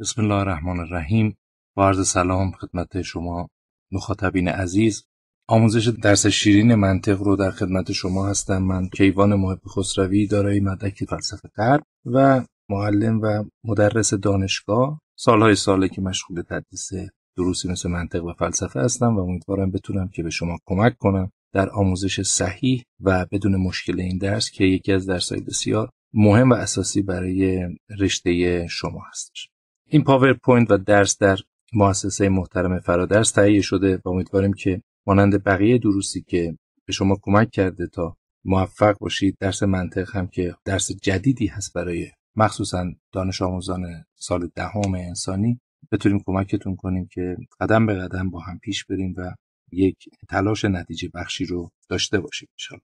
بسم الله الرحمن الرحیم با عرض سلام خدمت شما مخاطبین عزیز آموزش درس شیرین منطق رو در خدمت شما هستم من کیوان محب خسروی دارای مدرک فلسفه قرب و معلم و مدرس دانشگاه سالهای ساله که مشغول تدریس دروسی مثل منطق و فلسفه هستم و امیدوارم بتونم که به شما کمک کنم در آموزش صحیح و بدون مشکل این درس که یکی از درسهای بسیار مهم و اساسی برای رشته شما هستش این پاورپوینت و درس در مؤسسه محترم فرادرس تهیه شده و امیدواریم که مانند بقیه دروسی که به شما کمک کرده تا موفق باشید درس منطق هم که درس جدیدی هست برای مخصوصا دانش آموزان سال دهم ده انسانی بتونیم کمکتون کنیم که قدم به قدم با هم پیش بریم و یک تلاش نتیجه بخشی رو داشته باشیم انشالله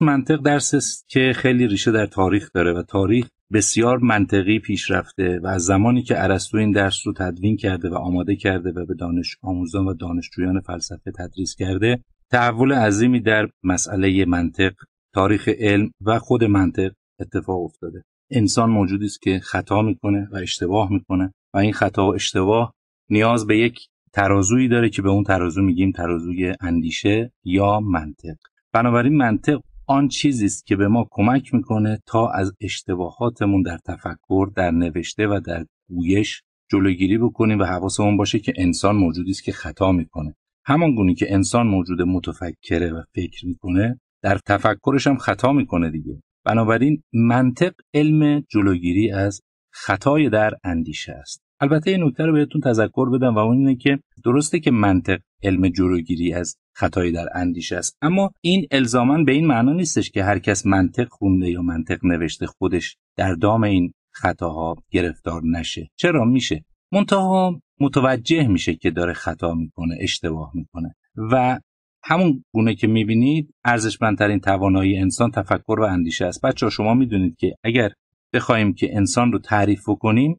منطق درس است که خیلی ریشه در تاریخ داره و تاریخ بسیار منطقی پیش رفته و از زمانی که ارسطو این درس رو تدوین کرده و آماده کرده و به دانش آموزان و دانشجویان فلسفه تدریس کرده تحول عظیمی در مسئله منطق تاریخ علم و خود منطق اتفاق افتاده انسان موجودی است که خطا میکنه و اشتباه میکنه و این خطا و اشتباه نیاز به یک ترازویی داره که به اون ترازو میگیم ترازوی اندیشه یا منطق بنابراین منطق آن چیزی است که به ما کمک میکنه تا از اشتباهاتمون در تفکر در نوشته و در گویش جلوگیری بکنیم و حواسمون باشه که انسان موجودی است که خطا میکنه همان که انسان موجود متفکره و فکر میکنه در تفکرش هم خطا میکنه دیگه بنابراین منطق علم جلوگیری از خطای در اندیشه است البته یه نکته رو بهتون تذکر بدم و اون اینه که درسته که منطق علم جلوگیری از خطایی در اندیشه است اما این الزاما به این معنا نیستش که هر کس منطق خونده یا منطق نوشته خودش در دام این خطاها گرفتار نشه چرا میشه منتها متوجه میشه که داره خطا میکنه اشتباه میکنه و همون گونه که میبینید ارزشمندترین توانایی انسان تفکر و اندیشه است بچه شما میدونید که اگر بخوایم که انسان رو تعریف کنیم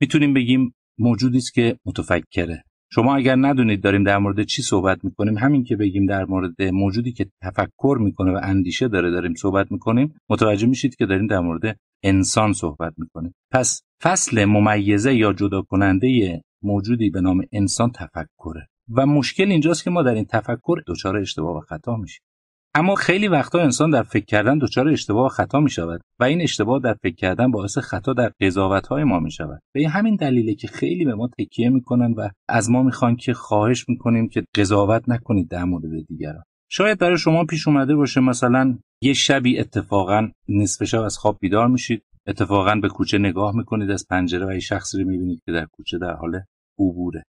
میتونیم بگیم موجودی است که متفکره شما اگر ندونید داریم در مورد چی صحبت میکنیم همین که بگیم در مورد موجودی که تفکر میکنه و اندیشه داره داریم صحبت میکنیم متوجه میشید که داریم در مورد انسان صحبت میکنیم پس فصل ممیزه یا جدا کننده موجودی به نام انسان تفکره و مشکل اینجاست که ما در این تفکر دچار اشتباه و خطا میشیم اما خیلی وقتا انسان در فکر کردن دچار اشتباه و خطا می شود و این اشتباه در فکر کردن باعث خطا در قضاوت های ما می شود به همین دلیله که خیلی به ما تکیه می کنن و از ما میخوان که خواهش میکنیم که قضاوت نکنید در مورد دیگران شاید برای شما پیش اومده باشه مثلا یه شبی اتفاقا نصف شب از خواب بیدار میشید اتفاقا به کوچه نگاه میکنید از پنجره و یه شخصی رو میبینید که در کوچه در حال عبوره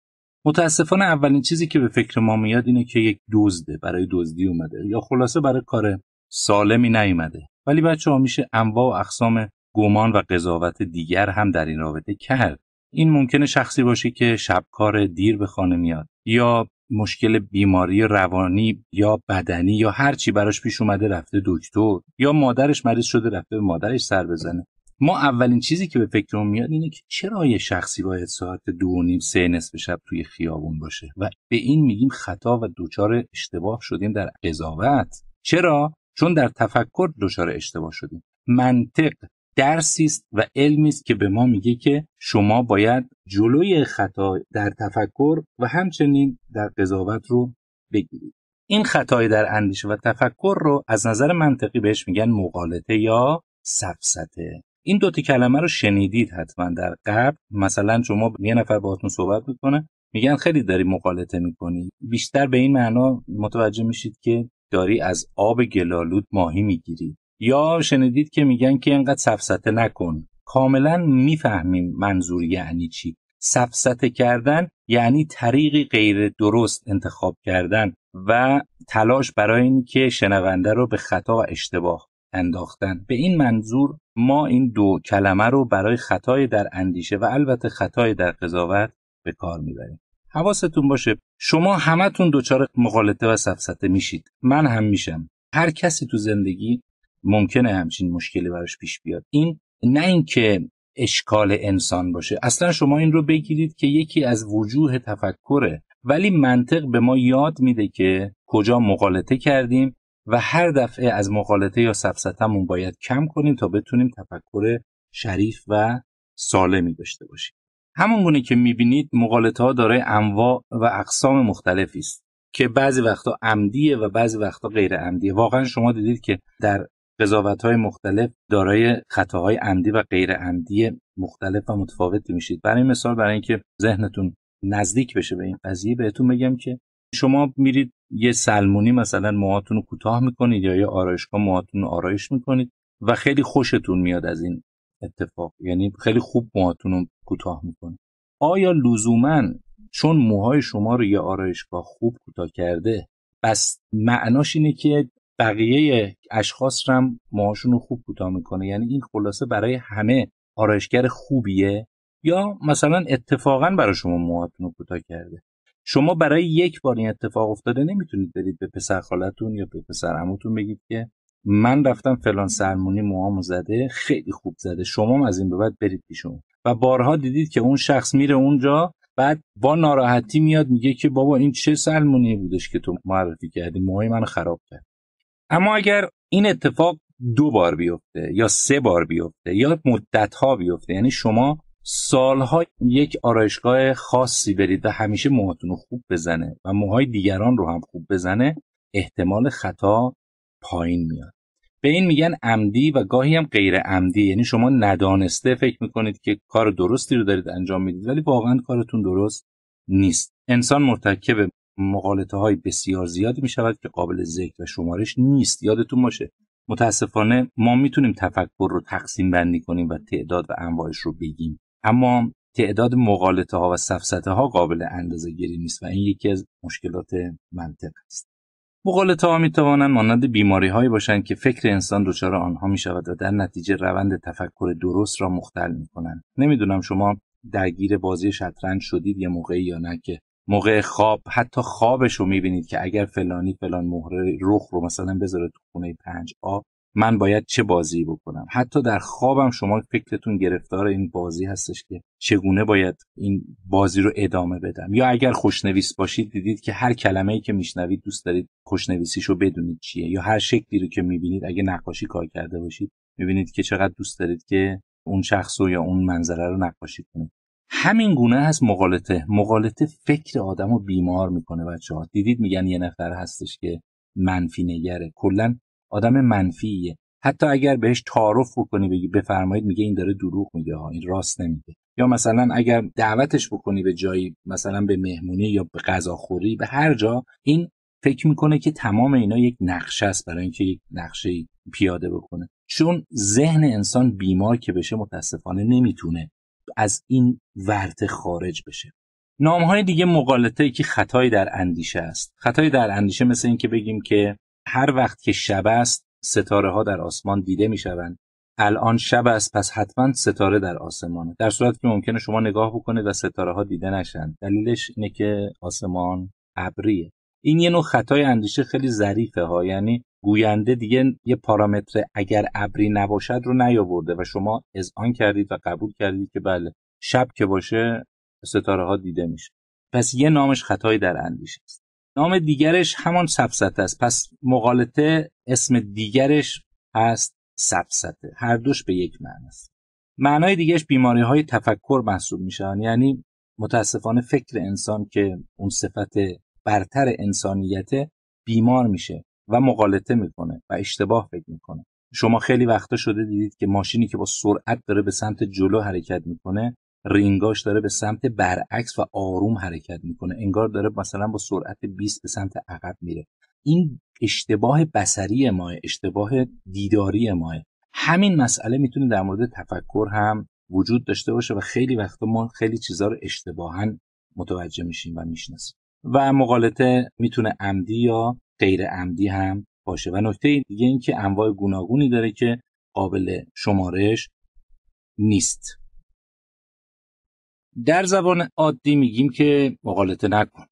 متاسفانه اولین چیزی که به فکر ما میاد اینه که یک دزده برای دزدی اومده یا خلاصه برای کار سالمی نیومده ولی بچه ها میشه انواع و اقسام گمان و قضاوت دیگر هم در این رابطه کرد این ممکنه شخصی باشه که شبکار دیر به خانه میاد یا مشکل بیماری روانی یا بدنی یا هر چی براش پیش اومده رفته دکتر یا مادرش مریض شده رفته به مادرش سر بزنه ما اولین چیزی که به فکرمون میاد اینه که چرا یه شخصی باید ساعت دو و نیم سه نصف شب توی خیابون باشه و به این میگیم خطا و دچار اشتباه شدیم در قضاوت چرا چون در تفکر دچار اشتباه شدیم منطق درسی است و علمی است که به ما میگه که شما باید جلوی خطا در تفکر و همچنین در قضاوت رو بگیرید این خطای در اندیشه و تفکر رو از نظر منطقی بهش میگن مقالطه یا سفسته این دوتا کلمه رو شنیدید حتما در قبل مثلا شما یه نفر باهاتون صحبت میکنه میگن خیلی داری مقالطه میکنی بیشتر به این معنا متوجه میشید که داری از آب گلالود ماهی میگیری یا شنیدید که میگن که انقدر سفسته نکن کاملا میفهمیم منظور یعنی چی سفسته کردن یعنی طریقی غیر درست انتخاب کردن و تلاش برای اینکه شنونده رو به خطا و اشتباه انداختن به این منظور ما این دو کلمه رو برای خطای در اندیشه و البته خطای در قضاوت به کار میبریم حواستون باشه شما همتون دچار مغالطه و سفسطه میشید من هم میشم هر کسی تو زندگی ممکنه همچین مشکلی براش پیش بیاد این نه اینکه اشکال انسان باشه اصلا شما این رو بگیرید که یکی از وجوه تفکره ولی منطق به ما یاد میده که کجا مغالطه کردیم و هر دفعه از مقالطه یا سفسطمون باید کم کنیم تا بتونیم تفکر شریف و سالمی داشته باشیم همون گونه که میبینید مقالطه ها دارای انواع و اقسام مختلفی است که بعضی وقتا عمدیه و بعضی وقتا غیر عمدیه واقعا شما دیدید که در قضاوت های مختلف دارای خطاهای عمدی و غیر عمدی مختلف و متفاوتی میشید برای مثال برای اینکه ذهنتون نزدیک بشه به این قضیه بهتون بگم که شما میرید یه سلمونی مثلا موهاتون رو کوتاه میکنید یا یه آرایشگاه موهاتون رو آرایش میکنید و خیلی خوشتون میاد از این اتفاق یعنی خیلی خوب موهاتون رو کوتاه میکنید آیا لزوما چون موهای شما رو یه آرایشگاه خوب کوتاه کرده بس معناش اینه که بقیه اشخاص هم موهاشون رو خوب کوتاه میکنه یعنی این خلاصه برای همه آرایشگر خوبیه یا مثلا اتفاقا برای شما موهاتون رو کوتاه کرده شما برای یک بار این اتفاق افتاده نمیتونید برید به پسر خالتون یا به پسر عموتون بگید که من رفتم فلان سرمونی موهامو زده خیلی خوب زده شما از این به بعد برید پیشون و بارها دیدید که اون شخص میره اونجا بعد با ناراحتی میاد میگه که بابا این چه سلمونی بودش که تو معرفی کردی موهای من خراب کرد اما اگر این اتفاق دو بار بیفته یا سه بار بیفته یا مدت ها بیفته یعنی شما سالها یک آرایشگاه خاصی برید و همیشه موهاتون رو خوب بزنه و موهای دیگران رو هم خوب بزنه احتمال خطا پایین میاد به این میگن عمدی و گاهی هم غیر عمدی یعنی شما ندانسته فکر میکنید که کار درستی رو دارید انجام میدید ولی واقعا کارتون درست نیست انسان مرتکب مقالطه های بسیار زیادی میشود که قابل ذکر و شمارش نیست یادتون باشه متاسفانه ما میتونیم تفکر رو تقسیم بندی کنیم و تعداد و انواعش رو بگیم اما تعداد مغالطه ها و سفسته ها قابل اندازه گیری نیست و این یکی از مشکلات منطق است. مغالطه ها می توانند مانند بیماری هایی باشند که فکر انسان دچار آنها می شود و در نتیجه روند تفکر درست را مختل می کنند. نمیدونم شما درگیر بازی شطرنج شدید یه موقعی یا نه که موقع خواب حتی خوابش رو میبینید که اگر فلانی فلان مهره رخ رو مثلا بذاره تو خونه پنج آب من باید چه بازی بکنم حتی در خوابم شما فکرتون گرفتار این بازی هستش که چگونه باید این بازی رو ادامه بدم یا اگر خوشنویس باشید دیدید که هر کلمه ای که میشنوید دوست دارید خوشنویسیش رو بدونید چیه یا هر شکلی رو که میبینید اگه نقاشی کار کرده باشید میبینید که چقدر دوست دارید که اون شخص رو یا اون منظره رو نقاشی کنید همین گونه هست مقالطه مقالطه فکر آدم رو بیمار میکنه بچه ها دیدید میگن یه نفر هستش که منفی نگره کلا آدم منفیه حتی اگر بهش تعارف بکنی بگی بفرمایید میگه این داره دروغ میگه این راست نمیگه یا مثلا اگر دعوتش بکنی به جایی مثلا به مهمونی یا به غذاخوری به هر جا این فکر میکنه که تمام اینا یک نقشه است برای اینکه یک نقشه پیاده بکنه چون ذهن انسان بیمار که بشه متاسفانه نمیتونه از این ورته خارج بشه نام های دیگه مقالطه که خطایی در اندیشه است خطایی در اندیشه مثل اینکه بگیم که هر وقت که شب است ستاره ها در آسمان دیده می شوند الان شب است پس حتما ستاره در آسمانه در صورت که ممکنه شما نگاه بکنید و ستاره ها دیده نشند دلیلش اینه که آسمان ابریه این یه نوع خطای اندیشه خیلی ظریفه ها یعنی گوینده دیگه یه پارامتر اگر ابری نباشد رو نیاورده و شما آن کردید و قبول کردید که بله شب که باشه ستاره ها دیده میشه پس یه نامش خطایی در اندیشه است نام دیگرش همان سبسته است پس مقالطه اسم دیگرش هست سبسته هر دوش به یک معنی است معنای دیگرش بیماری های تفکر محسوب میشوند یعنی متاسفانه فکر انسان که اون صفت برتر انسانیت بیمار میشه و مقالطه میکنه و اشتباه فکر میکنه شما خیلی وقتا شده دیدید که ماشینی که با سرعت داره به سمت جلو حرکت میکنه رینگاش داره به سمت برعکس و آروم حرکت میکنه انگار داره مثلا با سرعت 20 به سمت عقب میره این اشتباه بسری ما، اشتباه دیداری ماه همین مسئله میتونه در مورد تفکر هم وجود داشته باشه و خیلی وقتا ما خیلی چیزها رو اشتباها متوجه میشیم و میشناسیم و مقالطه میتونه عمدی یا غیر عمدی هم باشه و نکته دیگه این که انواع گوناگونی داره که قابل شمارش نیست در زبان عادی میگیم که مقالطه نکن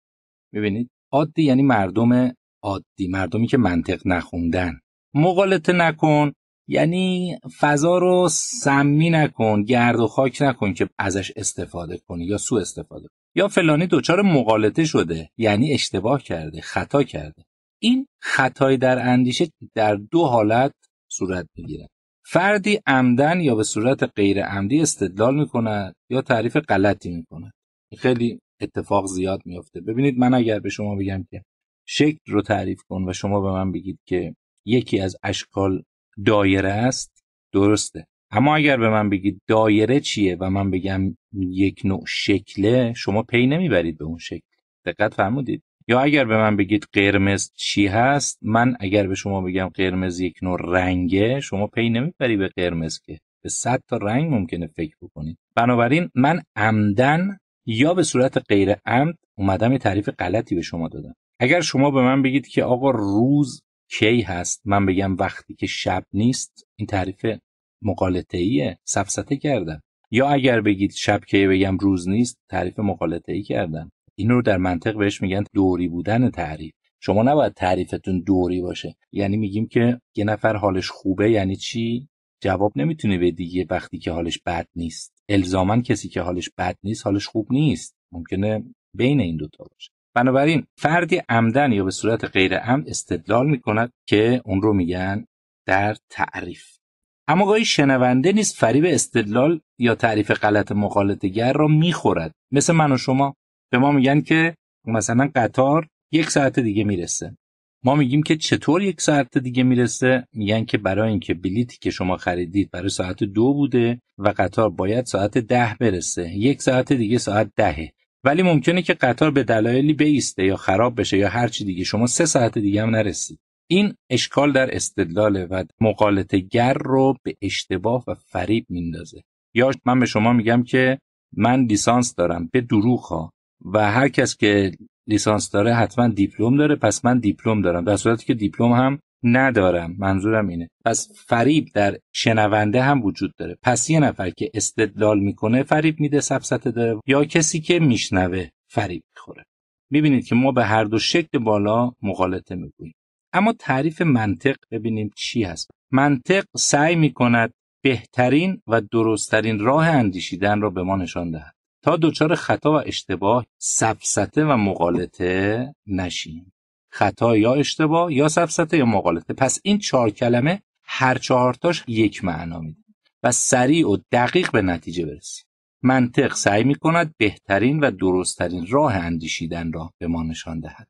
ببینید عادی یعنی مردم عادی مردمی که منطق نخوندن مقالطه نکن یعنی فضا رو سمی نکن گرد و خاک نکن که ازش استفاده کنی یا سوء استفاده یا فلانی دچار مقالطه شده یعنی اشتباه کرده خطا کرده این خطای در اندیشه در دو حالت صورت میگیره فردی عمدن یا به صورت غیر عمدی استدلال میکند یا تعریف غلطی میکند خیلی اتفاق زیاد میافته. ببینید من اگر به شما بگم که شکل رو تعریف کن و شما به من بگید که یکی از اشکال دایره است درسته اما اگر به من بگید دایره چیه و من بگم یک نوع شکله شما پی نمیبرید به اون شکل دقت فرمودید یا اگر به من بگید قرمز چی هست من اگر به شما بگم قرمز یک نوع رنگه شما پی نمیبری به قرمز که به صد تا رنگ ممکنه فکر بکنید بنابراین من عمدن یا به صورت غیر عمد اومدم یه تعریف غلطی به شما دادم اگر شما به من بگید که آقا روز کی هست من بگم وقتی که شب نیست این تعریف مقالطه ایه سفسته کردم یا اگر بگید شب کی بگم روز نیست تعریف مقالطه ای کردم این رو در منطق بهش میگن دوری بودن تعریف شما نباید تعریفتون دوری باشه یعنی میگیم که یه نفر حالش خوبه یعنی چی جواب نمیتونه به دیگه وقتی که حالش بد نیست الزاما کسی که حالش بد نیست حالش خوب نیست ممکنه بین این دوتا باشه بنابراین فردی عمدن یا به صورت غیر عمد استدلال میکند که اون رو میگن در تعریف اما گاهی شنونده نیست فریب استدلال یا تعریف غلط مخالطگر را میخورد مثل من و شما به ما میگن که مثلا قطار یک ساعت دیگه میرسه ما میگیم که چطور یک ساعت دیگه میرسه میگن که برای اینکه بلیتی که شما خریدید برای ساعت دو بوده و قطار باید ساعت ده برسه یک ساعت دیگه ساعت دهه ولی ممکنه که قطار به دلایلی بیسته یا خراب بشه یا هر چی دیگه شما سه ساعت دیگه هم نرسید این اشکال در استدلال و گر رو به اشتباه و فریب میندازه یا من به شما میگم که من لیسانس دارم به دروغ ها و هر کس که لیسانس داره حتما دیپلم داره پس من دیپلم دارم در صورتی که دیپلم هم ندارم منظورم اینه پس فریب در شنونده هم وجود داره پس یه نفر که استدلال میکنه فریب میده سبسته داره یا کسی که میشنوه فریب میخوره میبینید که ما به هر دو شکل بالا مغالطه میکنیم اما تعریف منطق ببینیم چی هست منطق سعی میکند بهترین و درستترین راه اندیشیدن را به ما نشان دهد تا دچار خطا و اشتباه سفسته و مقالطه نشیم خطا یا اشتباه یا سفسته یا مقالطه پس این چهار کلمه هر چهارتاش یک معنا میده و سریع و دقیق به نتیجه برسیم منطق سعی می کند بهترین و درستترین راه اندیشیدن را به ما نشان دهد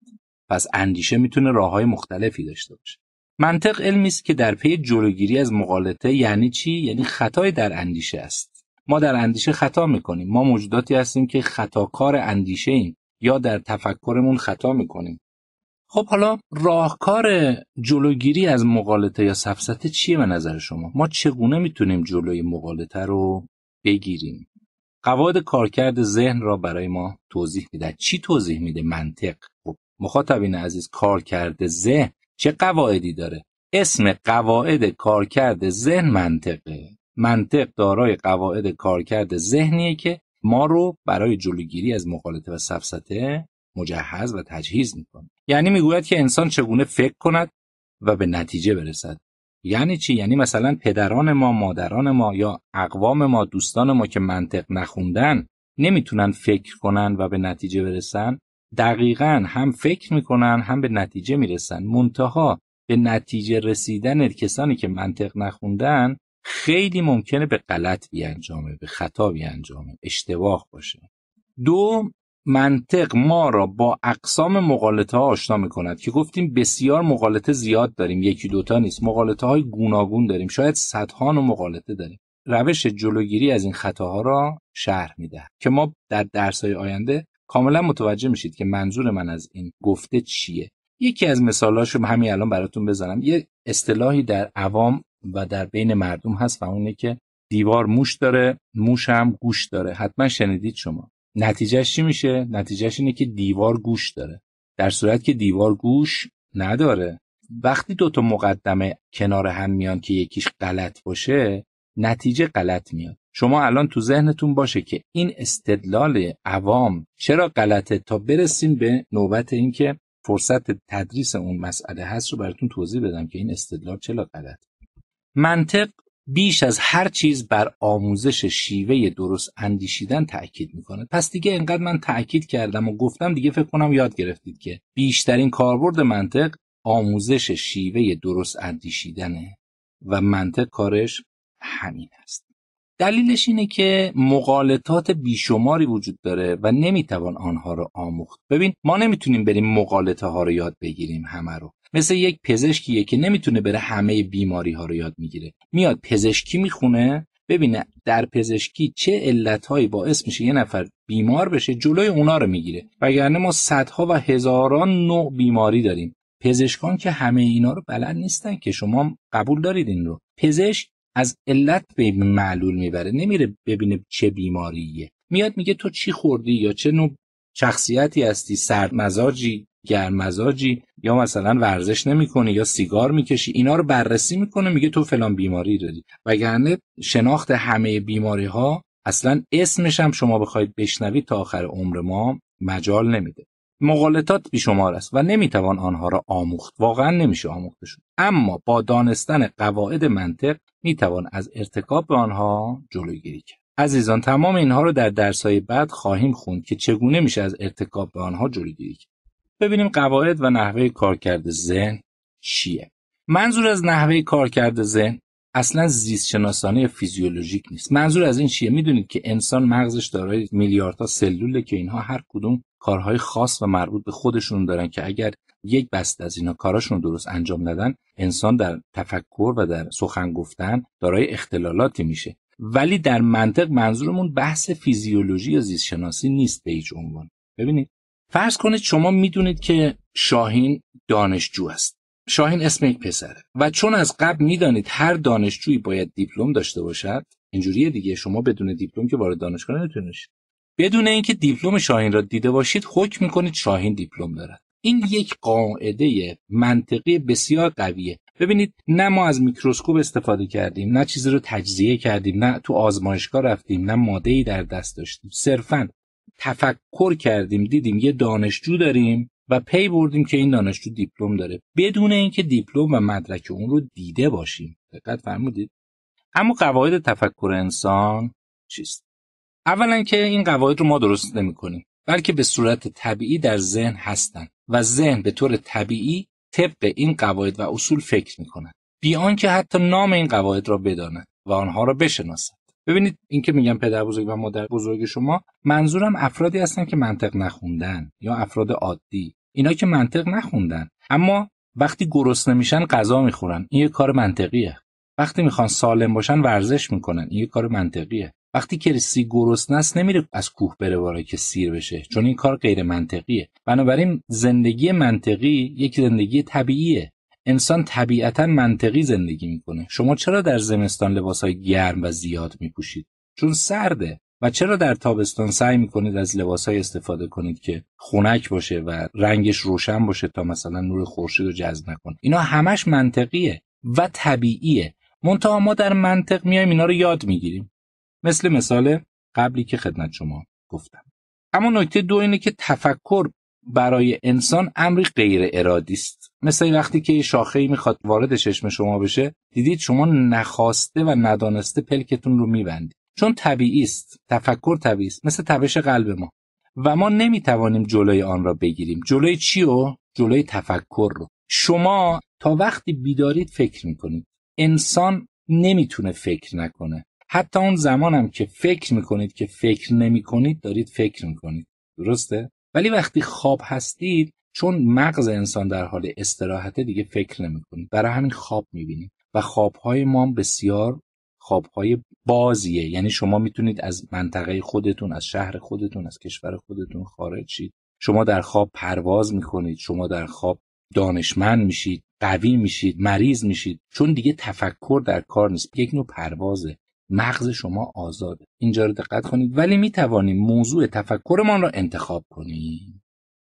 پس اندیشه میتونه راه های مختلفی داشته باشه منطق علمی است که در پی جلوگیری از مقالطه یعنی چی یعنی خطای در اندیشه است ما در اندیشه خطا میکنیم ما موجوداتی هستیم که خطاکار اندیشه ایم یا در تفکرمون خطا میکنیم خب حالا راهکار جلوگیری از مقالطه یا سفسطه چیه به نظر شما ما چگونه میتونیم جلوی مقالطه رو بگیریم قواعد کارکرد ذهن را برای ما توضیح میده چی توضیح میده منطق خب مخاطبین عزیز کارکرد ذهن چه قواعدی داره اسم قواعد کارکرد ذهن منطقه منطق دارای قواعد کارکرد ذهنیه که ما رو برای جلوگیری از مخالطه و سفسطه مجهز و تجهیز میکنه یعنی میگوید که انسان چگونه فکر کند و به نتیجه برسد یعنی چی یعنی مثلا پدران ما مادران ما یا اقوام ما دوستان ما که منطق نخوندن نمیتونن فکر کنن و به نتیجه برسن دقیقا هم فکر میکنن هم به نتیجه میرسن منتها به نتیجه رسیدن کسانی که منطق نخوندن خیلی ممکنه به غلط انجامه به خطا انجامه اشتباه باشه دو منطق ما را با اقسام مقالطه ها آشنا می که گفتیم بسیار مقالطه زیاد داریم یکی دوتا نیست مقالطه های گوناگون داریم شاید صدها نوع مقالطه داریم روش جلوگیری از این خطاها را شرح میده که ما در درس های آینده کاملا متوجه میشید که منظور من از این گفته چیه یکی از مثالاشو همین الان براتون بزنم یه اصطلاحی در عوام و در بین مردم هست و اونه که دیوار موش داره موش هم گوش داره حتما شنیدید شما نتیجهش چی میشه نتیجهش اینه که دیوار گوش داره در صورت که دیوار گوش نداره وقتی دوتا مقدمه کنار هم میان که یکیش غلط باشه نتیجه غلط میاد شما الان تو ذهنتون باشه که این استدلال عوام چرا غلطه تا برسیم به نوبت اینکه فرصت تدریس اون مسئله هست رو براتون توضیح بدم که این استدلال چرا غلط منطق بیش از هر چیز بر آموزش شیوه درست اندیشیدن تاکید میکنه پس دیگه انقدر من تاکید کردم و گفتم دیگه فکر کنم یاد گرفتید که بیشترین کاربرد منطق آموزش شیوه درست اندیشیدنه و منطق کارش همین است دلیلش اینه که مقالطات بیشماری وجود داره و نمیتوان آنها رو آموخت ببین ما نمیتونیم بریم مقالطه ها رو یاد بگیریم همه رو مثل یک پزشکیه که نمیتونه بره همه بیماری ها رو یاد میگیره میاد پزشکی میخونه ببینه در پزشکی چه علتهایی باعث میشه یه نفر بیمار بشه جلوی اونا رو میگیره وگرنه ما صدها و هزاران نوع بیماری داریم پزشکان که همه اینا رو بلد نیستن که شما قبول دارید این رو پزشک از علت به معلول میبره نمیره ببینه چه بیماریه میاد میگه تو چی خوردی یا چه نوع شخصیتی هستی سرمزاجی گرم مزاجی یا مثلا ورزش نمیکنه یا سیگار میکشی اینا رو بررسی میکنه میگه تو فلان بیماری داری وگرنه شناخت همه بیماری ها اصلا اسمش هم شما بخواید بشنوید تا آخر عمر ما مجال نمیده مغالطات بیشمار است و نمیتوان آنها را آموخت واقعا نمیشه آموختشون اما با دانستن قواعد منطق میتوان از ارتکاب به آنها جلوگیری کرد عزیزان تمام اینها رو در درسهای بعد خواهیم خوند که چگونه میشه از ارتکاب به آنها جلوگیری کرد ببینیم قواعد و نحوه کارکرد ذهن چیه منظور از نحوه کارکرد ذهن اصلا زیست شناسانه یا فیزیولوژیک نیست منظور از این چیه میدونید که انسان مغزش دارای میلیاردها سلوله که اینها هر کدوم کارهای خاص و مربوط به خودشون دارن که اگر یک بسته از اینا کاراشون درست انجام ندن انسان در تفکر و در سخن گفتن دارای اختلالاتی میشه ولی در منطق منظورمون بحث فیزیولوژی یا زیست شناسی نیست به هیچ عنوان ببینید فرض کنید شما میدونید که شاهین دانشجو است شاهین اسم یک پسره و چون از قبل میدانید هر دانشجویی باید دیپلم داشته باشد اینجوریه دیگه شما بدون دیپلم که وارد دانشگاه نمیتونید بدون اینکه دیپلم شاهین را دیده باشید حکم میکنید شاهین دیپلم دارد این یک قاعده منطقی بسیار قویه ببینید نه ما از میکروسکوپ استفاده کردیم نه چیزی رو تجزیه کردیم نه تو آزمایشگاه رفتیم نه ماده ای در دست داشتیم صرفا تفکر کردیم دیدیم یه دانشجو داریم و پی بردیم که این دانشجو دیپلم داره بدون اینکه دیپلم و مدرک اون رو دیده باشیم دقت فرمودید اما قواعد تفکر انسان چیست اولا که این قواعد رو ما درست نمی کنیم بلکه به صورت طبیعی در ذهن هستند و ذهن به طور طبیعی طبق این قواعد و اصول فکر می کند بیان که حتی نام این قواعد را بداند و آنها را بشناسد ببینید این که میگم پدر بزرگ و مادر بزرگ شما منظورم افرادی هستن که منطق نخوندن یا افراد عادی اینا که منطق نخوندن اما وقتی گرسنه میشن غذا میخورن این یه کار منطقیه وقتی میخوان سالم باشن ورزش میکنن این یه کار منطقیه وقتی که سی گرسنه است نمیره از کوه بره برای که سیر بشه چون این کار غیر منطقیه بنابراین زندگی منطقی یک زندگی طبیعیه انسان طبیعتا منطقی زندگی میکنه شما چرا در زمستان لباسهای گرم و زیاد میپوشید چون سرده و چرا در تابستان سعی میکنید از های استفاده کنید که خونک باشه و رنگش روشن باشه تا مثلا نور خورشید رو جذب نکنه اینا همش منطقیه و طبیعیه منتها ما در منطق میایم اینا رو یاد میگیریم مثل مثال قبلی که خدمت شما گفتم اما نکته دو اینه که تفکر برای انسان امری غیر ارادی است مثل وقتی که یه شاخه ای میخواد وارد چشم شما بشه دیدید شما نخواسته و ندانسته پلکتون رو میبندید چون طبیعی است تفکر طبیعی است مثل تبش قلب ما و ما نمیتوانیم جلوی آن را بگیریم جلوی چی رو جلوی تفکر رو شما تا وقتی بیدارید فکر میکنید انسان نمیتونه فکر نکنه حتی اون زمانم که فکر میکنید که فکر نمیکنید دارید فکر میکنید درسته ولی وقتی خواب هستید چون مغز انسان در حال استراحته دیگه فکر نمیکنید برای همین خواب میبینید و خوابهای ما بسیار خوابهای بازیه یعنی شما میتونید از منطقه خودتون از شهر خودتون از کشور خودتون خارج شید شما در خواب پرواز میکنید شما در خواب دانشمند میشید قوی میشید مریض میشید چون دیگه تفکر در کار نیست یک نوع پروازه مغز شما آزاده اینجا رو دقت کنید ولی میتوانیم موضوع تفکرمان را انتخاب کنیم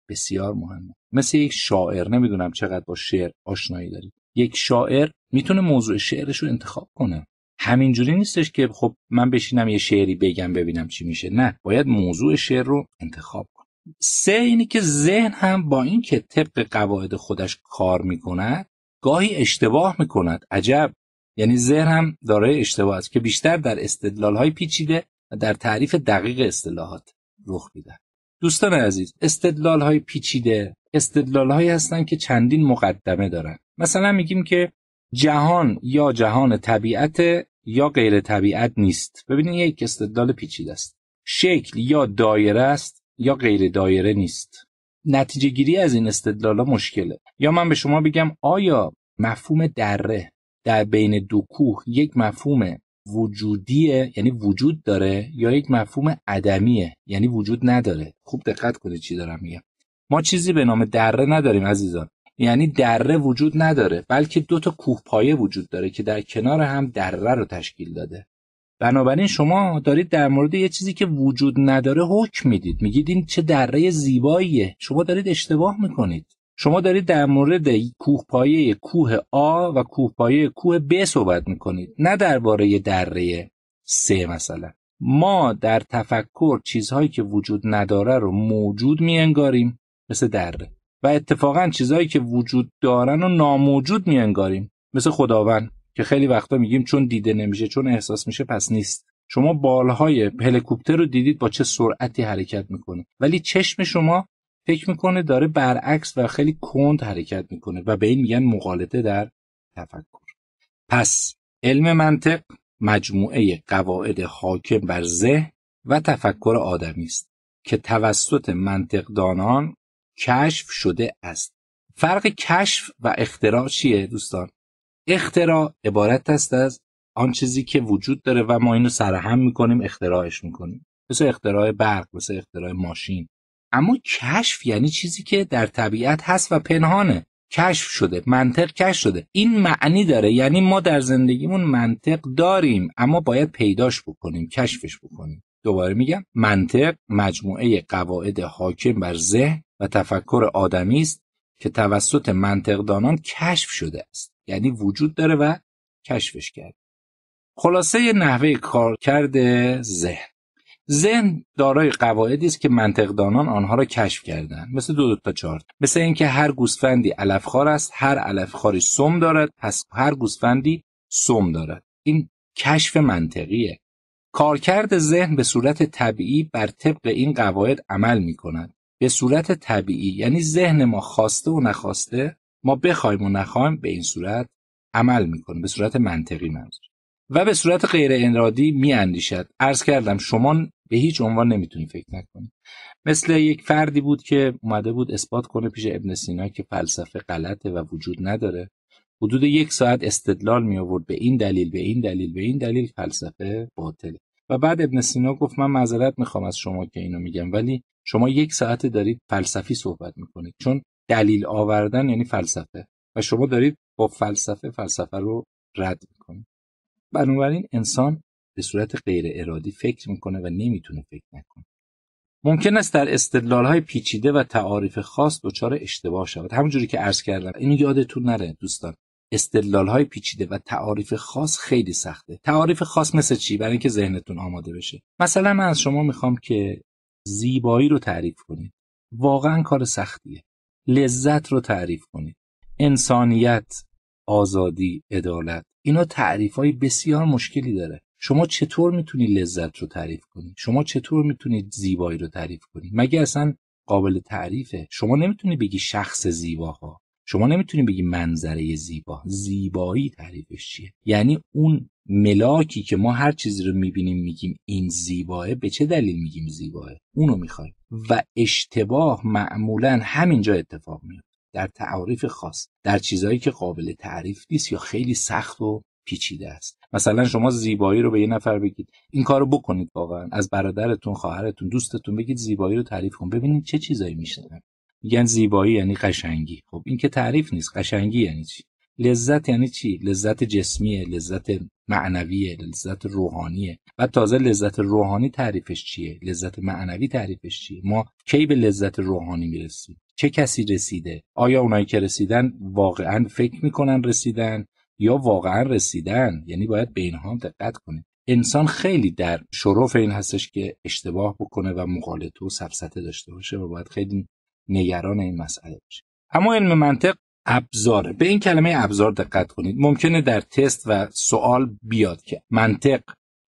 بسیار مهمه مثل یک شاعر نمیدونم چقدر با شعر آشنایی دارید یک شاعر میتونه موضوع شعرش رو انتخاب کنه همینجوری نیستش که خب من بشینم یه شعری بگم ببینم چی میشه نه باید موضوع شعر رو انتخاب کنم سه اینی که ذهن هم با اینکه طبق قواعد خودش کار میکند گاهی اشتباه میکند عجب یعنی ذهن هم دارای اشتباه است که بیشتر در استدلال های پیچیده و در تعریف دقیق اصطلاحات رخ میده دوستان عزیز استدلال های پیچیده استدلال هایی هستند که چندین مقدمه دارن مثلا میگیم که جهان یا جهان طبیعت یا غیر طبیعت نیست ببینید یک استدلال پیچیده است شکل یا دایره است یا غیر دایره نیست نتیجه گیری از این استدلالا مشکله یا من به شما بگم آیا مفهوم دره در بین دو کوه یک مفهوم وجودیه یعنی وجود داره یا یک مفهوم عدمیه یعنی وجود نداره خوب دقت کنید چی دارم میگم ما چیزی به نام دره نداریم عزیزان یعنی دره وجود نداره بلکه دو تا کوهپایه وجود داره که در کنار هم دره رو تشکیل داده بنابراین شما دارید در مورد یه چیزی که وجود نداره حکم میدید میگید این چه دره زیباییه شما دارید اشتباه میکنید شما دارید در مورد کوهپایه کوه آ و کوهپایه کوه ب صحبت میکنید نه درباره دره سه مثلا ما در تفکر چیزهایی که وجود نداره رو موجود میانگاریم مثل دره و اتفاقا چیزایی که وجود دارن و ناموجود میانگاریم مثل خداوند که خیلی وقتا میگیم چون دیده نمیشه چون احساس میشه پس نیست شما بالهای هلیکوپتر رو دیدید با چه سرعتی حرکت میکنه ولی چشم شما فکر میکنه داره برعکس و خیلی کند حرکت میکنه و به این میگن مقالطه در تفکر پس علم منطق مجموعه قواعد حاکم بر ذهن و تفکر آدمی است که توسط منطق دانان کشف شده است فرق کشف و اختراع چیه دوستان اختراع عبارت است از آن چیزی که وجود داره و ما اینو سرهم میکنیم اختراعش میکنیم مثل اختراع برق مثل اختراع ماشین اما کشف یعنی چیزی که در طبیعت هست و پنهانه کشف شده منطق کشف شده این معنی داره یعنی ما در زندگیمون منطق داریم اما باید پیداش بکنیم کشفش بکنیم دوباره میگم منطق مجموعه قواعد حاکم بر ذهن و تفکر آدمی است که توسط منطقدانان کشف شده است یعنی وجود داره و کشفش کرد خلاصه نحوه کارکرد ذهن ذهن دارای قواعدی است که منطقدانان آنها را کشف کردند مثل دو, دو تا چارت مثل اینکه هر گوسفندی علفخوار است هر علفخواری سم دارد پس هر گوسفندی سم دارد این کشف منطقیه کارکرد ذهن به صورت طبیعی بر طبق این قواعد عمل می کند به صورت طبیعی یعنی ذهن ما خواسته و نخواسته ما بخوایم و نخوایم به این صورت عمل میکنه به صورت منطقی منظور و به صورت غیر انرادی میاندیشد عرض کردم شما به هیچ عنوان نمیتونی فکر نکنی مثل یک فردی بود که اومده بود اثبات کنه پیش ابن سینا که فلسفه غلطه و وجود نداره حدود یک ساعت استدلال می آورد به این دلیل به این دلیل به این دلیل فلسفه باطله و بعد ابن سینا گفت من معذرت میخوام از شما که اینو میگم ولی شما یک ساعت دارید فلسفی صحبت میکنید چون دلیل آوردن یعنی فلسفه و شما دارید با فلسفه فلسفه رو رد میکنید بنابراین انسان به صورت غیر ارادی فکر میکنه و نمیتونه فکر نکنه ممکن است در های پیچیده و تعاریف خاص دچار اشتباه شود همونجوری که عرض کردم این یادتون نره دوستان های پیچیده و تعاریف خاص خیلی سخته تعاریف خاص مثل چی برای اینکه ذهنتون آماده بشه مثلا من از شما میخوام که زیبایی رو تعریف کنید واقعا کار سختیه لذت رو تعریف کنید انسانیت آزادی عدالت اینا تعریف های بسیار مشکلی داره شما چطور میتونی لذت رو تعریف کنی شما چطور میتونید زیبایی رو تعریف کنی مگه اصلا قابل تعریفه شما نمیتونی بگی شخص زیباها شما نمیتونی بگی منظره زیبا زیبایی تعریفش چیه یعنی اون ملاکی که ما هر چیزی رو میبینیم میگیم این زیباه به چه دلیل میگیم زیباه اونو میخوایم و اشتباه معمولا همینجا اتفاق میاد در تعاریف خاص در چیزهایی که قابل تعریف نیست یا خیلی سخت و پیچیده است مثلا شما زیبایی رو به یه نفر بگید این کارو بکنید واقعا از برادرتون خواهرتون دوستتون بگید زیبایی رو تعریف کن ببینید چه چیزایی میشنن میگن زیبایی یعنی قشنگی خب این که تعریف نیست قشنگی یعنی چی لذت یعنی چی لذت جسمیه لذت معنویه لذت روحانیه و تازه لذت روحانی تعریفش چیه لذت معنوی تعریفش چیه ما کی به لذت روحانی میرسیم چه کسی رسیده آیا اونایی که رسیدن واقعا فکر میکنن رسیدن یا واقعا رسیدن یعنی باید به اینها دقت کنیم انسان خیلی در شرف این هستش که اشتباه بکنه و مقالطه و سفسته داشته باشه و باید خیلی نگران این مسئله باشه اما علم منطق ابزار. به این کلمه ابزار دقت کنید ممکنه در تست و سوال بیاد که منطق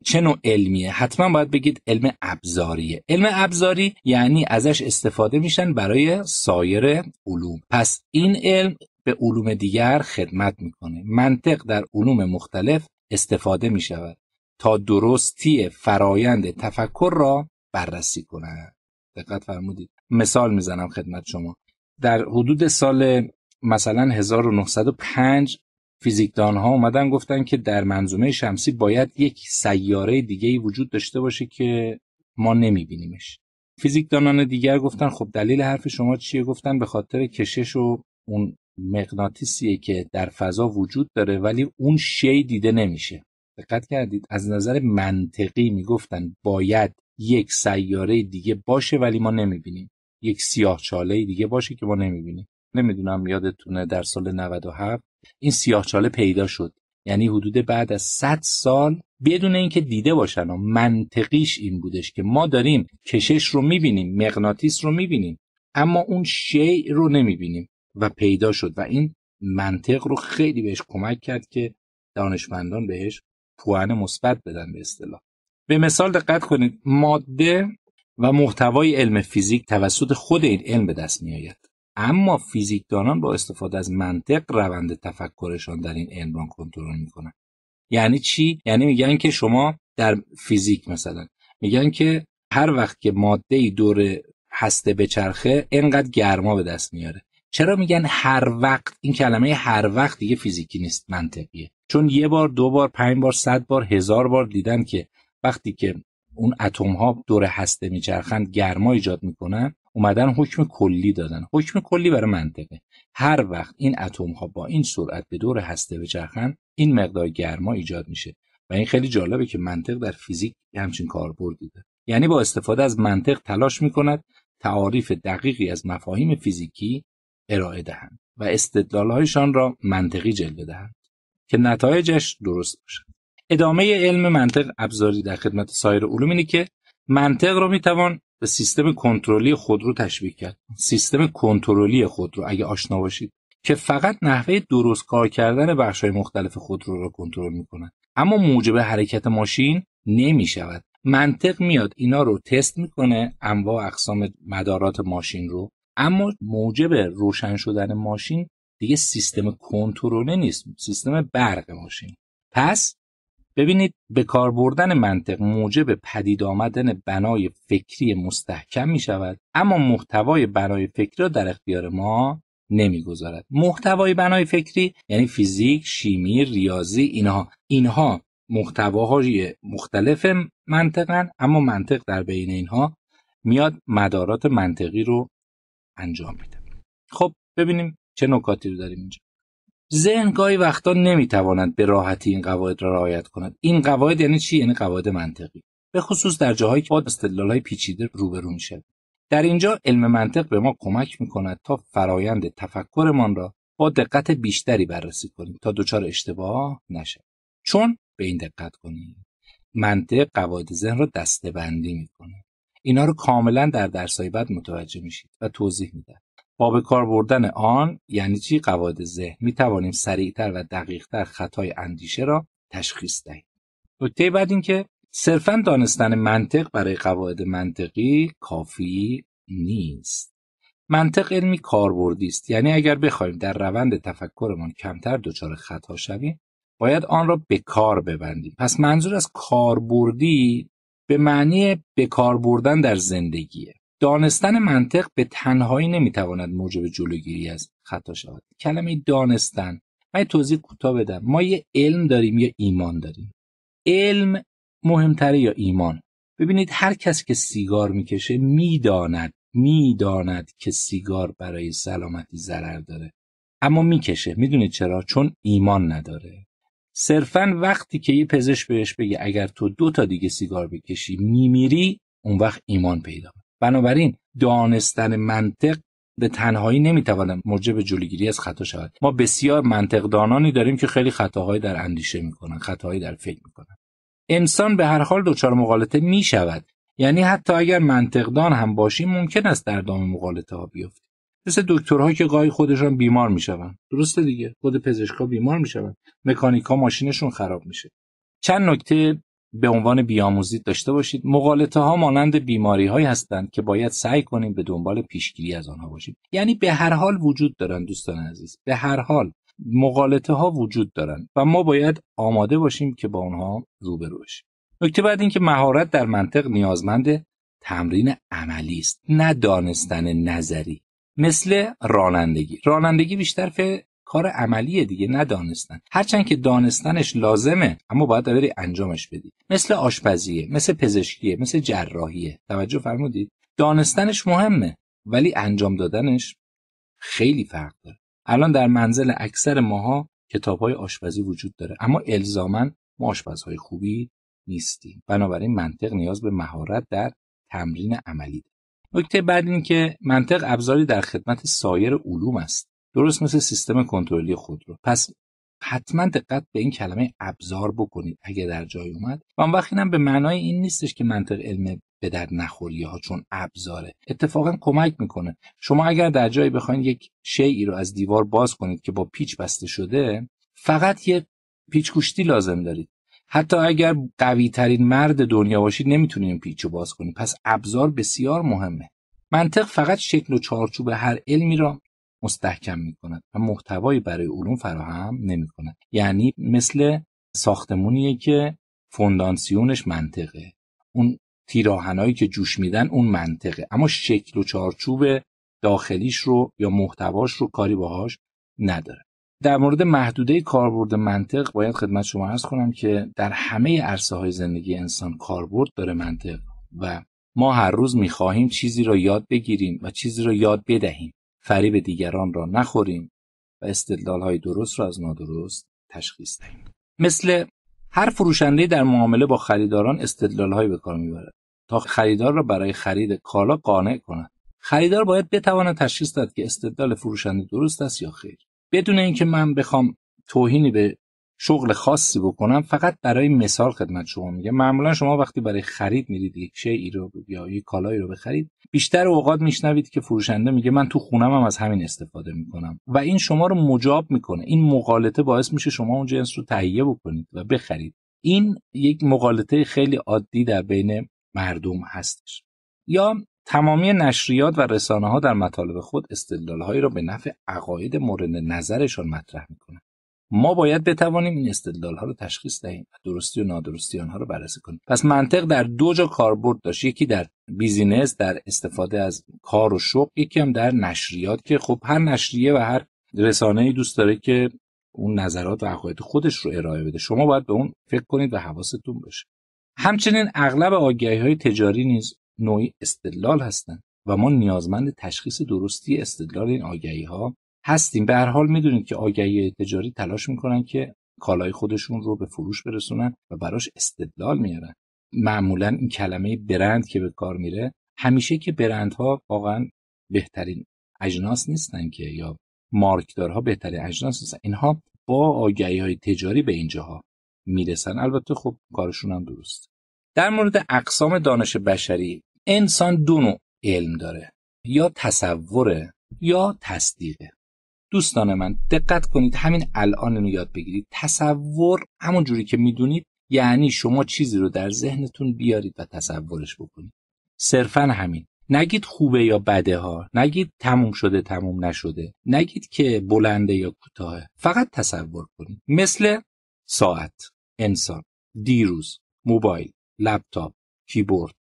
چه نوع علمیه حتما باید بگید علم ابزاریه علم ابزاری یعنی ازش استفاده میشن برای سایر علوم پس این علم به علوم دیگر خدمت میکنه منطق در علوم مختلف استفاده میشود تا درستی فرایند تفکر را بررسی کنه دقت فرمودید مثال میزنم خدمت شما در حدود سال مثلا 1905 فیزیکدان ها اومدن گفتن که در منظومه شمسی باید یک سیاره دیگه ای وجود داشته باشه که ما نمیبینیمش فیزیکدانان دیگر گفتن خب دلیل حرف شما چیه گفتن به خاطر کشش و اون مغناطیسیه که در فضا وجود داره ولی اون شی دیده نمیشه دقت کردید از نظر منطقی میگفتن باید یک سیاره دیگه باشه ولی ما نمیبینیم یک سیاه چاله دیگه باشه که ما نمیبینیم نمیدونم یادتونه در سال 97 این سیاهچاله پیدا شد یعنی حدود بعد از 100 سال بدون اینکه دیده باشن و منطقیش این بودش که ما داریم کشش رو میبینیم مغناطیس رو میبینیم اما اون شیع رو نمیبینیم و پیدا شد و این منطق رو خیلی بهش کمک کرد که دانشمندان بهش پوان مثبت بدن به اصطلاح به مثال دقت کنید ماده و محتوای علم فیزیک توسط خود این علم به دست میآید اما فیزیکدانان با استفاده از منطق روند تفکرشان در این علمان کنترل میکنن یعنی چی یعنی میگن که شما در فیزیک مثلا میگن که هر وقت که ماده ای دور هسته بچرخه انقدر گرما به دست میاره چرا میگن هر وقت این کلمه هر وقت دیگه فیزیکی نیست منطقیه چون یه بار دو بار پنج بار صد بار هزار بار دیدن که وقتی که اون اتم ها دور هسته میچرخند گرما ایجاد میکنن اومدن حکم کلی دادن حکم کلی برای منطقه هر وقت این اتم ها با این سرعت به دور هسته بچرخن این مقدار گرما ایجاد میشه و این خیلی جالبه که منطق در فیزیک همچین کاربردی داره یعنی با استفاده از منطق تلاش میکند تعاریف دقیقی از مفاهیم فیزیکی ارائه دهند و استدلالهایشان را منطقی جلوه دهند که نتایجش درست باشد ادامه علم منطق ابزاری در خدمت سایر علوم اینه که منطق را میتوان به سیستم کنترلی خودرو تشبیه کرد سیستم کنترلی خودرو اگه آشنا باشید که فقط نحوه درست کار کردن بخش های مختلف خودرو را کنترل میکنند اما موجب حرکت ماشین نمی شود منطق میاد اینا رو تست میکنه انواع اقسام مدارات ماشین رو اما موجب روشن شدن ماشین دیگه سیستم کنترله نیست سیستم برق ماشین پس ببینید به کار بردن منطق موجب پدید آمدن بنای فکری مستحکم می شود اما محتوای بنای فکری را در اختیار ما نمیگذارد محتوای بنای فکری یعنی فیزیک شیمی ریاضی اینها اینها محتواهای مختلف منطقن اما منطق در بین اینها میاد مدارات منطقی رو انجام میده خب ببینیم چه نکاتی رو داریم اینجا ذهن گاهی وقتا نمیتواند به راحتی این قواعد را رعایت کند این قواعد یعنی چی یعنی قواعد منطقی به خصوص در جاهایی که با استدلالهای پیچیده روبرو میشه در اینجا علم منطق به ما کمک میکند تا فرایند تفکرمان را با دقت بیشتری بررسی کنیم تا دچار اشتباه نشه چون به این دقت کنیم منطق قواعد ذهن را دستبندی میکنه اینا رو کاملا در درسای بعد متوجه میشید و توضیح میدم با به کار بردن آن یعنی چی قواعد ذهن می توانیم سریعتر و دقیقتر خطای اندیشه را تشخیص دهیم نکته بعد این که صرفا دانستن منطق برای قواعد منطقی کافی نیست منطق علمی کاربردی است یعنی اگر بخوایم در روند تفکرمان کمتر دچار خطا شویم باید آن را به کار ببندیم پس منظور از کاربردی به معنی به کار بردن در زندگیه دانستن منطق به تنهایی نمیتواند موجب جلوگیری از خطا شود کلمه دانستن من توضیح کوتاه بدم ما یه علم داریم یا ایمان داریم علم مهمتره یا ایمان ببینید هر کس که سیگار میکشه میداند میداند که سیگار برای سلامتی ضرر داره اما میکشه میدونید چرا چون ایمان نداره صرفا وقتی که یه پزشک بهش بگه اگر تو دو تا دیگه سیگار بکشی میمیری اون وقت ایمان پیدا بنابراین دانستن منطق به تنهایی نمیتواند موجب جلوگیری از خطا شود ما بسیار منطقدانانی داریم که خیلی خطاهایی در اندیشه میکنن خطاهایی در فکر میکنن انسان به هر حال دچار مغالطه می شود یعنی حتی اگر منطقدان هم باشیم ممکن است در دام مغالطه ها بیفتیم مثل دکترها که گاهی خودشان بیمار میشوند درسته دیگه خود پزشکا بیمار میشوند مکانیکا ماشینشون خراب میشه چند نکته به عنوان بیاموزید داشته باشید مغالطه ها مانند بیماری هایی هستند که باید سعی کنیم به دنبال پیشگیری از آنها باشیم یعنی به هر حال وجود دارن دوستان عزیز به هر حال مغالطه ها وجود دارند و ما باید آماده باشیم که با آنها روبرو بشیم نکته بعد این که مهارت در منطق نیازمند تمرین عملی است نه دانستن نظری مثل رانندگی رانندگی بیشتر کار عملی دیگه ندانستن. هرچند که دانستنش لازمه اما باید بری انجامش بدی مثل آشپزیه مثل پزشکیه مثل جراحیه توجه فرمودید دانستنش مهمه ولی انجام دادنش خیلی فرق داره الان در منزل اکثر ماها کتاب های آشپزی وجود داره اما الزاما ما آشپزهای خوبی نیستیم بنابراین منطق نیاز به مهارت در تمرین عملی داره نکته بعد این که منطق ابزاری در خدمت سایر علوم است درست مثل سیستم کنترلی رو پس حتما دقت به این کلمه ابزار بکنید اگه در جای اومد و اون وقت اینم به معنای این نیستش که منطق علم به در نخوری ها چون ابزاره اتفاقا کمک میکنه شما اگر در جایی بخواید یک شیعی رو از دیوار باز کنید که با پیچ بسته شده فقط یه پیچ گوشتی لازم دارید حتی اگر قوی ترین مرد دنیا باشید نمیتونید این پیچ رو باز کنید پس ابزار بسیار مهمه منطق فقط شکل و چارچوب هر علمی را مستحکم می کند و محتوایی برای علوم فراهم نمی یعنی مثل ساختمونیه که فوندانسیونش منطقه اون تیراهنایی که جوش میدن اون منطقه اما شکل و چارچوب داخلیش رو یا محتواش رو کاری باهاش نداره در مورد محدوده کاربرد منطق باید خدمت شما عرض کنم که در همه عرصه های زندگی انسان کاربرد داره منطق و ما هر روز میخواهیم چیزی را یاد بگیریم و چیزی را یاد بدهیم فریب دیگران را نخوریم و های درست را از نادرست تشخیص دهیم مثل هر فروشنده در معامله با خریداران استدلالهایی به کار میبرد تا خریدار را برای خرید کالا قانع کند خریدار باید بتواند تشخیص داد که استدلال فروشنده درست است یا خیر بدون اینکه من بخوام توهینی به شغل خاصی بکنم فقط برای مثال خدمت شما میگه معمولا شما وقتی برای خرید میرید یک ای رو یا یک کالایی رو بخرید بیشتر اوقات میشنوید که فروشنده میگه من تو خونم هم از همین استفاده میکنم و این شما رو مجاب میکنه این مقالطه باعث میشه شما اون جنس رو تهیه بکنید و بخرید این یک مقالطه خیلی عادی در بین مردم هستش یا تمامی نشریات و رسانه ها در مطالب خود استدلال هایی را به نفع عقاید مورد نظرشان مطرح میکنند ما باید بتوانیم این استدلال ها رو تشخیص دهیم و درستی و نادرستی آنها رو بررسی کنیم پس منطق در دو جا کاربرد داشت یکی در بیزینس در استفاده از کار و شغل یکی هم در نشریات که خب هر نشریه و هر رسانه‌ای دوست داره که اون نظرات و عقاید خودش رو ارائه بده شما باید به اون فکر کنید و حواستون باشه همچنین اغلب آگهی های تجاری نیز نوعی استدلال هستند و ما نیازمند تشخیص درستی استدلال این آگهی ها هستیم به هر حال میدونید که آگهی تجاری تلاش میکنن که کالای خودشون رو به فروش برسونن و براش استدلال میارن معمولا این کلمه برند که به کار میره همیشه که برندها واقعا بهترین اجناس نیستن که یا مارکدارها بهترین اجناس نیستن اینها با آگهی های تجاری به اینجاها میرسن البته خب کارشون هم درست در مورد اقسام دانش بشری انسان دو نوع علم داره یا تصوره یا تصدیقه دوستان من دقت کنید همین الان رو یاد بگیرید تصور همون جوری که میدونید یعنی شما چیزی رو در ذهنتون بیارید و تصورش بکنید صرفا همین نگید خوبه یا بده ها نگید تموم شده تموم نشده نگید که بلنده یا کوتاهه فقط تصور کنید مثل ساعت انسان دیروز موبایل لپتاپ کیبورد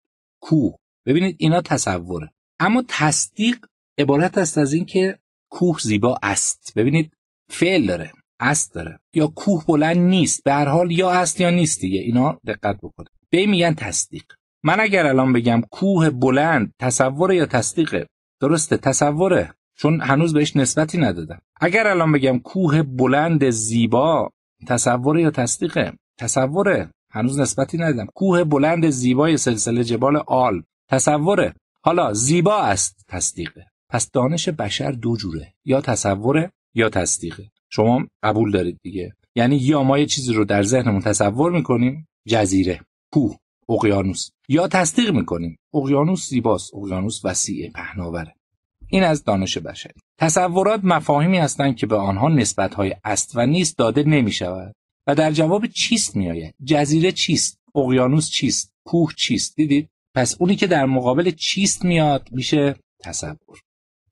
کوه ببینید اینا تصوره اما تصدیق عبارت است از اینکه کوه زیبا است ببینید فعل داره است داره یا کوه بلند نیست به هر حال یا است یا نیست دیگه اینا دقت بکنید به میگن تصدیق من اگر الان بگم کوه بلند تصور یا تصدیقه درسته تصوره چون هنوز بهش نسبتی ندادم اگر الان بگم کوه بلند زیبا تصور یا تصدیقه تصوره هنوز نسبتی ندادم کوه بلند زیبای سلسله جبال آل تصوره حالا زیبا است تصدیقه پس دانش بشر دو جوره یا تصوره یا تصدیقه شما قبول دارید دیگه یعنی یا ما یه چیزی رو در ذهنمون تصور میکنیم جزیره کوه اقیانوس یا تصدیق میکنیم اقیانوس زیباس، اقیانوس وسیع پهناوره این از دانش بشری تصورات مفاهیمی هستند که به آنها نسبتهای است و نیست داده نمی و در جواب چیست میآید جزیره چیست اقیانوس چیست کوه چیست دیدید پس اونی که در مقابل چیست میاد میشه تصور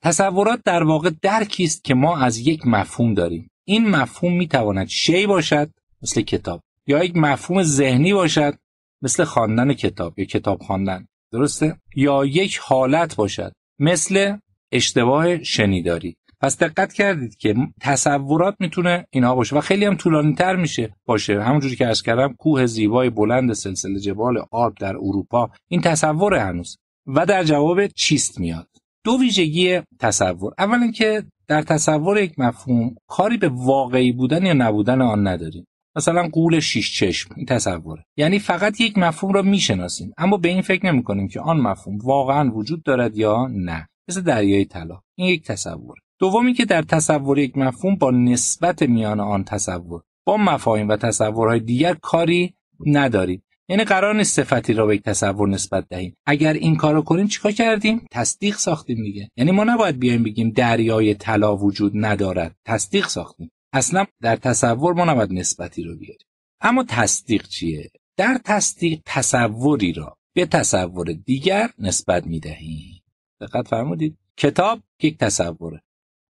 تصورات در واقع درکی است که ما از یک مفهوم داریم این مفهوم می تواند شی باشد مثل کتاب یا یک مفهوم ذهنی باشد مثل خواندن کتاب یا کتاب خواندن درسته یا یک حالت باشد مثل اشتباه شنیداری پس دقت کردید که تصورات میتونه اینها باشه و خیلی هم طولانی تر میشه باشه همونجوری که عرض کردم کوه زیبای بلند سلسله جبال آب در اروپا این تصور هنوز و در جواب چیست میاد دو ویژگی تصور اولا که در تصور یک مفهوم کاری به واقعی بودن یا نبودن آن نداریم مثلا قول شیش چشم این تصوره یعنی فقط یک مفهوم را میشناسیم اما به این فکر نمی کنیم که آن مفهوم واقعا وجود دارد یا نه مثل دریای طلا این یک تصور دومی که در تصور یک مفهوم با نسبت میان آن تصور با مفاهیم و تصورهای دیگر کاری نداریم یعنی قرار نیست صفتی را به یک تصور نسبت دهیم اگر این کارو کنیم چیکار کردیم تصدیق ساختیم دیگه یعنی ما نباید بیایم بگیم دریای طلا وجود ندارد تصدیق ساختیم اصلا در تصور ما نباید نسبتی رو بیاریم اما تصدیق چیه در تصدیق تصوری را به تصور دیگر نسبت میدهیم دقت فرمودید کتاب یک تصوره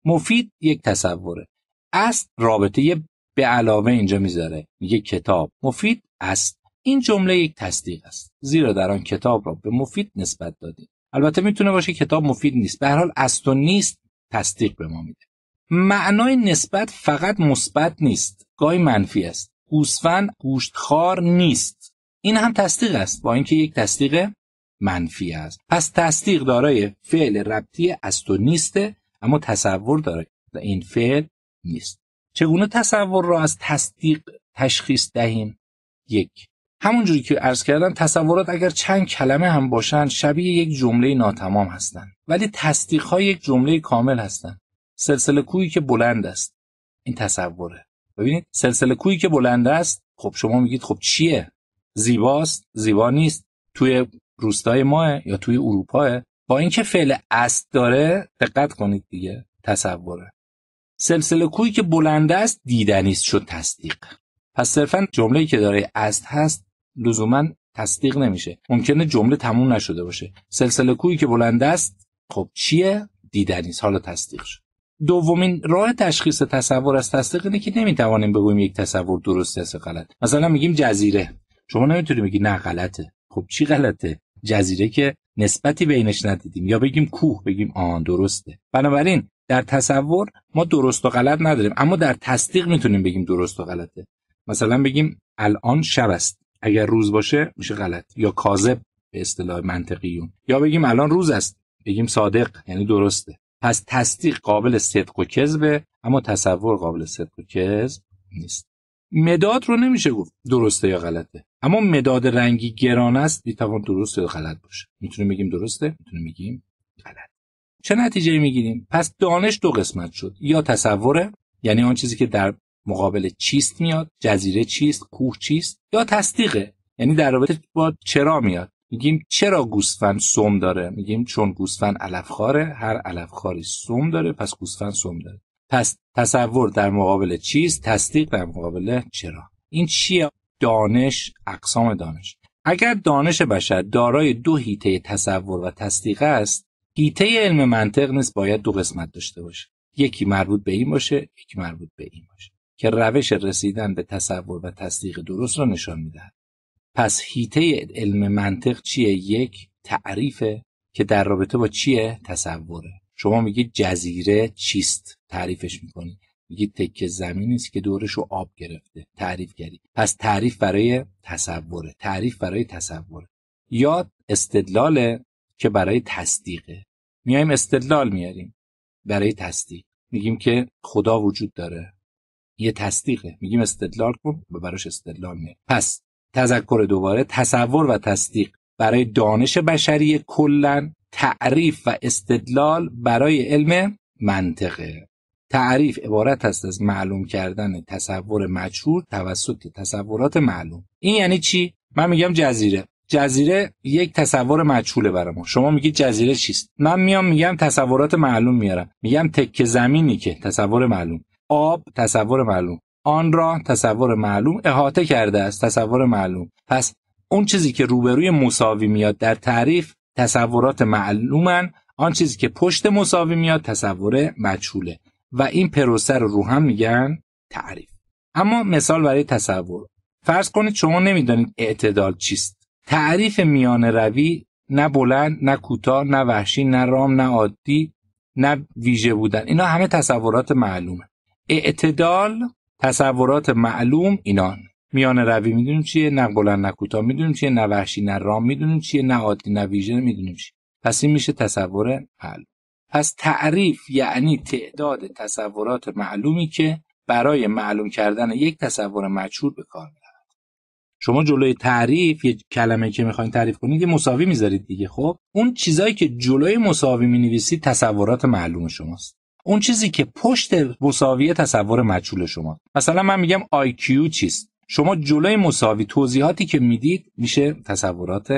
مفید یک تصوره است رابطه به علاوه اینجا میذاره میگه کتاب مفید است این جمله یک تصدیق است زیرا در آن کتاب را به مفید نسبت دادیم البته میتونه باشه کتاب مفید نیست به هر حال از تو نیست تصدیق به ما میده معنای نسبت فقط مثبت نیست گاهی منفی است گوسفند گوشتخوار نیست این هم تصدیق است با اینکه یک تصدیق منفی است پس تصدیق دارای فعل ربطی از تو نیسته اما تصور داره این فعل نیست چگونه تصور را از تصدیق تشخیص دهیم یک همونجوری که عرض کردم تصورات اگر چند کلمه هم باشن شبیه یک جمله ناتمام هستند ولی تصدیقهای یک جمله کامل هستند سلسله کویی که بلند است این تصوره ببینید سلسله کویی که بلند است خب شما میگید خب چیه زیباست زیبا نیست توی روستای ماه یا توی اروپا با اینکه فعل است داره دقت کنید دیگه تصوره سلسله کویی که بلند است دیدنی شد تصدیق پس صرفا جمله‌ای که داره است هست لزوما تصدیق نمیشه ممکنه جمله تموم نشده باشه سلسله کویی که بلند است خب چیه دیدنی حالا تصدیق شد دومین راه تشخیص تصور از تصدیق اینه که نمیتوانیم بگوییم یک تصور درست است غلط مثلا میگیم جزیره شما نمیتونی بگی نه غلطه خب چی غلطه جزیره که نسبتی بینش ندیدیم یا بگیم کوه بگیم آن درسته بنابراین در تصور ما درست و غلط نداریم اما در تصدیق میتونیم بگیم درست و غلطه مثلا بگیم الان شب است اگر روز باشه میشه غلط یا کاذب به اصطلاح منطقیون یا بگیم الان روز است بگیم صادق یعنی درسته پس تصدیق قابل صدق و کذبه اما تصور قابل صدق و کذب نیست مداد رو نمیشه گفت درسته یا غلطه اما مداد رنگی گران است میتوان درست یا غلط باشه میتونیم بگیم درسته میتونیم بگیم غلط چه نتیجه میگیریم پس دانش دو قسمت شد یا تصوره یعنی آن چیزی که در مقابل چیست میاد جزیره چیست کوه چیست یا تصدیقه یعنی در رابطه با چرا میاد میگیم چرا گوسفند سوم داره میگیم چون گوسفند علفخاره، هر علفخاری سوم داره پس گوسفند سوم داره پس تصور در مقابل چیست، تصدیق در مقابل چرا این چیه دانش اقسام دانش اگر دانش بشر دارای دو هیته تصور و تصدیق است هیته علم منطق نیست، باید دو قسمت داشته باشه یکی مربوط به این باشه یکی مربوط به این باشه که روش رسیدن به تصور و تصدیق درست را نشان میدهد پس هیته علم منطق چیه یک تعریفه که در رابطه با چیه تصوره شما میگید جزیره چیست تعریفش میکنی میگی تکه زمینی است که دورش رو آب گرفته تعریف کردی پس تعریف برای تصوره تعریف برای تصوره یا استدلال که برای تصدیقه میایم استدلال میاریم برای تصدیق میگیم که خدا وجود داره یه تصدیقه میگیم استدلال کن و براش استدلال میاد پس تذکر دوباره تصور و تصدیق برای دانش بشری کلا تعریف و استدلال برای علم منطقه تعریف عبارت است از معلوم کردن تصور مجهول توسط تصورات معلوم این یعنی چی من میگم جزیره جزیره یک تصور مجهوله برای شما میگید جزیره چیست من میام میگم تصورات معلوم میارم میگم تکه زمینی که تصور معلوم آب تصور معلوم آن را تصور معلوم احاطه کرده است تصور معلوم پس اون چیزی که روبروی مساوی میاد در تعریف تصورات معلومن آن چیزی که پشت مساوی میاد تصور مجهوله و این پروسه رو رو هم میگن تعریف اما مثال برای تصور فرض کنید شما نمیدانید اعتدال چیست تعریف میان روی نه بلند نه کوتاه نه وحشی نه رام نه عادی نه ویژه بودن اینا همه تصورات معلومه اعتدال تصورات معلوم اینان میان روی میدونیم چیه نه بلند نه کوتاه میدونیم چیه نه وحشی نه رام میدونیم چیه نه عادی نه ویژه میدونیم چیه پس این میشه تصور معلوم پس تعریف یعنی تعداد تصورات معلومی که برای معلوم کردن یک تصور مجهول به کار میرود شما جلوی تعریف یه کلمه که میخواین تعریف کنید یه مساوی میذارید دیگه خب اون چیزایی که جلوی مساوی مینویسید تصورات معلوم شماست اون چیزی که پشت مساویه تصور مجهول شما مثلا من میگم IQ چیست شما جلوی مساوی توضیحاتی که میدید میشه تصورات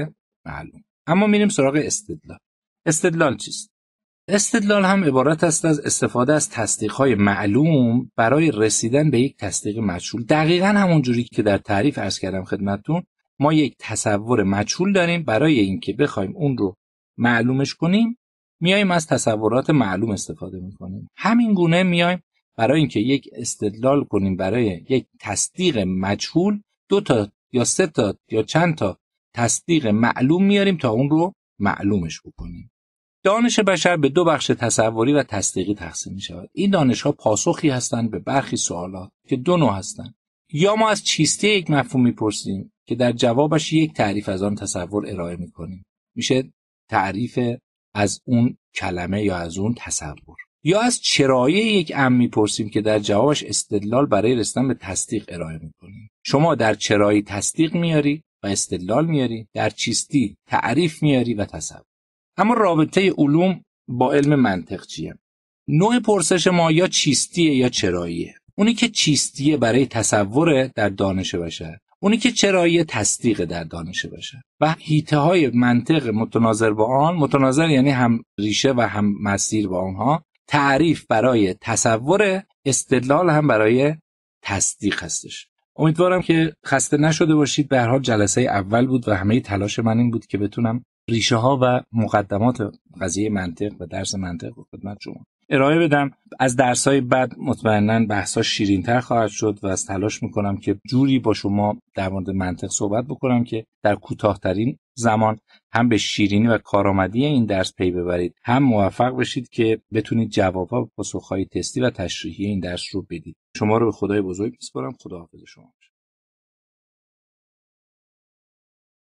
معلوم اما میریم سراغ استدلال استدلال چیست استدلال هم عبارت است از استفاده از های معلوم برای رسیدن به یک تصدیق مجهول دقیقا همون جوری که در تعریف عرض کردم خدمتون ما یک تصور مجهول داریم برای اینکه بخوایم اون رو معلومش کنیم میایم از تصورات معلوم استفاده میکنیم همین گونه میایم برای اینکه یک استدلال کنیم برای یک تصدیق مجهول دو تا یا سه تا یا چند تا تصدیق معلوم میاریم تا اون رو معلومش بکنیم دانش بشر به دو بخش تصوری و تصدیقی تقسیم می شود این دانش ها پاسخی هستند به برخی سوالات که دو نوع هستند یا ما از چیستی یک مفهوم میپرسیم که در جوابش یک تعریف از آن تصور ارائه میکنیم میشه تعریف از اون کلمه یا از اون تصور یا از چرایی یک ام میپرسیم که در جوابش استدلال برای رسیدن به تصدیق ارائه میکنیم شما در چرایی تصدیق میاری و استدلال میاری در چیستی تعریف میاری و تصور اما رابطه علوم با علم منطق چیه نوع پرسش ما یا چیستیه یا چراییه اونی که چیستیه برای تصور در دانش بشر اونی که چرایی تصدیق در دانشه باشه و هیته های منطق متناظر با آن متناظر یعنی هم ریشه و هم مسیر با آنها تعریف برای تصور استدلال هم برای تصدیق هستش امیدوارم که خسته نشده باشید به هر حال جلسه اول بود و همه تلاش من این بود که بتونم ریشه ها و مقدمات قضیه منطق و درس منطق رو خدمت شما ارائه بدم از های بعد مطمئنا شیرین تر خواهد شد و از تلاش میکنم که جوری با شما در مورد منطق صحبت بکنم که در کوتاهترین زمان هم به شیرینی و کارآمدی این درس پی ببرید هم موفق بشید که بتونید جوابها و پاسخهای تستی و تشریحی این درس رو بدید شما رو به خدای بزرگ میسپارم خداحافظ شما